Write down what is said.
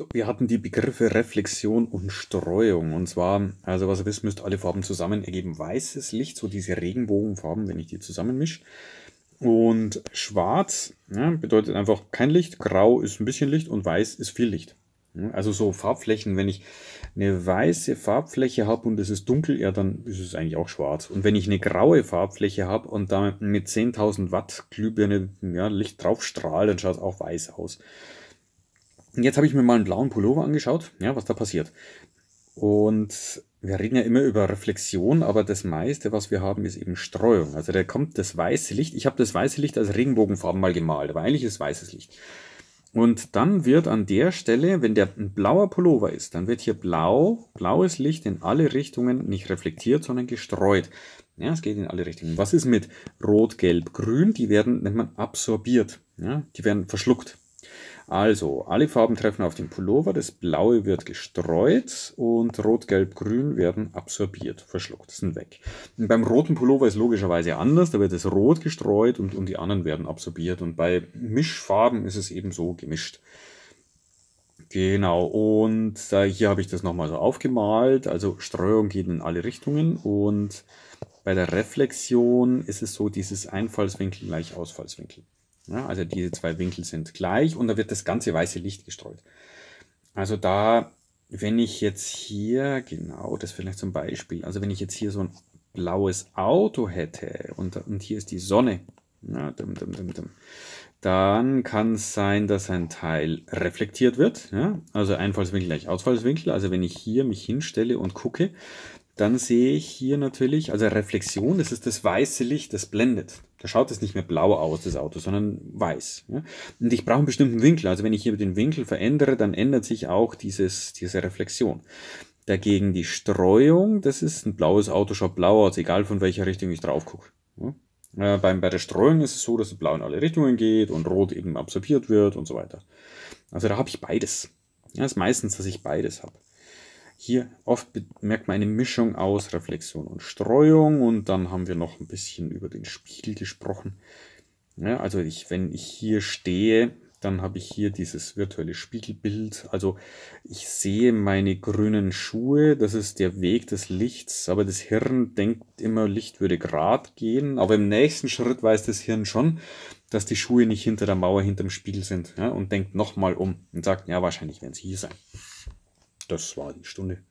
So, wir hatten die Begriffe Reflexion und Streuung. Und zwar, also was ihr wisst, müsst alle Farben zusammen ergeben. Weißes Licht, so diese Regenbogenfarben, wenn ich die zusammenmische. Und schwarz ja, bedeutet einfach kein Licht, grau ist ein bisschen Licht und weiß ist viel Licht. Also so Farbflächen, wenn ich eine weiße Farbfläche habe und es ist dunkel, ja, dann ist es eigentlich auch schwarz. Und wenn ich eine graue Farbfläche habe und da mit 10.000 Watt Glühbirne ja, Licht drauf strahlt, dann schaut es auch weiß aus jetzt habe ich mir mal einen blauen Pullover angeschaut, ja, was da passiert. Und wir reden ja immer über Reflexion, aber das meiste, was wir haben, ist eben Streuung. Also da kommt das weiße Licht. Ich habe das weiße Licht als Regenbogenfarben mal gemalt, aber eigentlich ist es weißes Licht. Und dann wird an der Stelle, wenn der ein blauer Pullover ist, dann wird hier blau, blaues Licht in alle Richtungen nicht reflektiert, sondern gestreut. Ja, es geht in alle Richtungen. Was ist mit Rot, Gelb, Grün? Die werden, nennt man, absorbiert. Ja, die werden verschluckt. Also, alle Farben treffen auf den Pullover, das Blaue wird gestreut und Rot, Gelb, Grün werden absorbiert, verschluckt, sind weg. Und beim roten Pullover ist logischerweise anders, da wird das Rot gestreut und, und die anderen werden absorbiert. Und bei Mischfarben ist es eben so gemischt. Genau, und äh, hier habe ich das nochmal so aufgemalt. Also Streuung geht in alle Richtungen und bei der Reflexion ist es so dieses Einfallswinkel gleich Ausfallswinkel. Ja, ne? also diese zwei Winkel sind gleich und da wird das ganze weiße Licht gestreut. Also da, wenn ich jetzt hier, genau, das vielleicht zum Beispiel, also wenn ich jetzt hier so ein blaues Auto hätte und, und hier ist die Sonne, ja, dum, dum, dum, dann kann es sein, dass ein Teil reflektiert wird. Ja? Also Einfallswinkel gleich Ausfallswinkel. Also wenn ich hier mich hinstelle und gucke, dann sehe ich hier natürlich, also Reflexion, das ist das weiße Licht, das blendet. Da schaut es nicht mehr blau aus, das Auto, sondern weiß. Ja? Und ich brauche einen bestimmten Winkel. Also wenn ich hier den Winkel verändere, dann ändert sich auch dieses, diese Reflexion. Dagegen die Streuung, das ist ein blaues Auto, schaut blau aus, egal von welcher Richtung ich drauf gucke. Ja? Äh, bei der Streuung ist es so, dass es blau in alle Richtungen geht und rot eben absorbiert wird und so weiter. Also da habe ich beides. Ja, ist meistens, dass ich beides habe. Hier oft merkt man eine Mischung aus Reflexion und Streuung und dann haben wir noch ein bisschen über den Spiegel gesprochen. Ja, also ich, wenn ich hier stehe, dann habe ich hier dieses virtuelle Spiegelbild. Also ich sehe meine grünen Schuhe, das ist der Weg des Lichts, aber das Hirn denkt immer, Licht würde grad gehen, aber im nächsten Schritt weiß das Hirn schon, dass die Schuhe nicht hinter der Mauer, hinter dem Spiegel sind ja, und denkt nochmal um und sagt, ja, wahrscheinlich werden sie hier sein das war die Stunde.